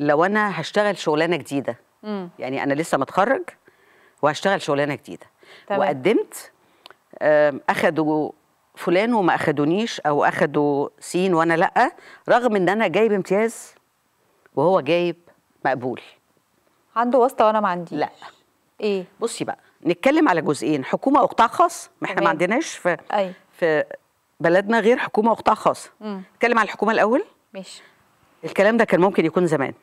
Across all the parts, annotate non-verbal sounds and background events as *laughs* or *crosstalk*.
لو انا هشتغل شغلانه جديده مم. يعني انا لسه متخرج وهشتغل شغلانه جديده تمام. وقدمت اخذوا فلان وما اخذونيش او اخذوا سين وانا لا رغم ان انا جايب امتياز وهو جايب مقبول عنده واسطه وانا ما عنديش لا ايه بصي بقى نتكلم على جزئين حكومه وقطاع خاص ما احنا ما عندناش في أي. أيوة. في بلدنا غير حكومه وقطاع خاص نتكلم على الحكومه الاول ماشي الكلام ده كان ممكن يكون زمان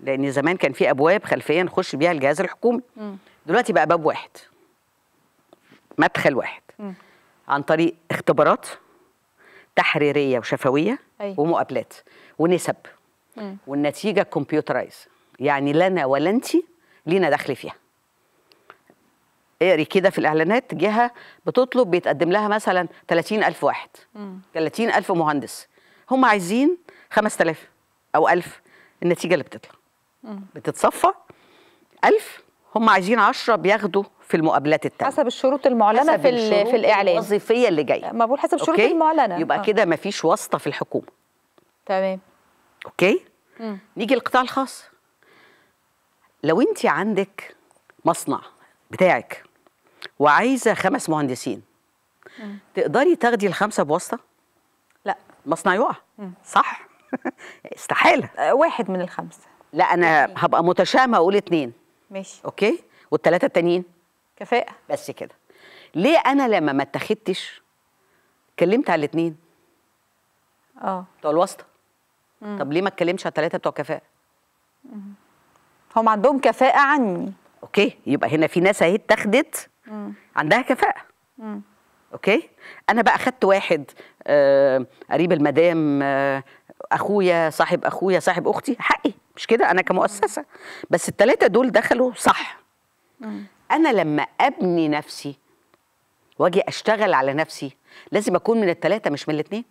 لان زمان كان في ابواب خلفيه نخش بيها الجهاز الحكومي دلوقتي بقى باب واحد مدخل واحد عن طريق اختبارات تحريريه وشفويه أي. ومقابلات ونسب والنتيجه كمبيوترايز يعني لنا ولا انت لينا دخل فيها اقري كده في الاعلانات جهه بتطلب بيتقدم لها مثلا 30000 واحد 30000 مهندس هم عايزين 5000 او 1000 النتيجه اللي بتطلع بتتصفى 1000 هم عايزين 10 بياخدوا في المقابلات التانية حسب الشروط المعلنه حسب في الشروط في الاعلان الوظيفيه اللي جايه ما بقول حسب الشروط المعلنه يبقى آه. كده مفيش واسطه في الحكومه تمام اوكي مم. نيجي للقطاع الخاص لو انت عندك مصنع بتاعك وعايزه خمس مهندسين مم. تقدري تاخدي الخمسه بواسطه لا مصنع يقع صح *laughs* استحاله أه، واحد من الخمسه لا انا هبقى متشائمه اقول اثنين ماشي اوكي والثلاثه التانيين كفاءه بس كده ليه انا لما ما اتخذتش اتكلمت على الاثنين اه بتوع الواسطه طب ليه ما اتكلمش على الثلاثه بتوع كفاءه هم عندهم كفاءه عني اوكي يبقى هنا في ناس اهي اتاخدت عندها كفاءه مم. اوكي انا بقى اخذت واحد آه قريب المدام آه اخويا صاحب اخويا صاحب اختي حقي مش كده انا كمؤسسه بس الثلاثه دول دخلوا صح انا لما ابني نفسي واجي اشتغل على نفسي لازم اكون من الثلاثه مش من الاثنين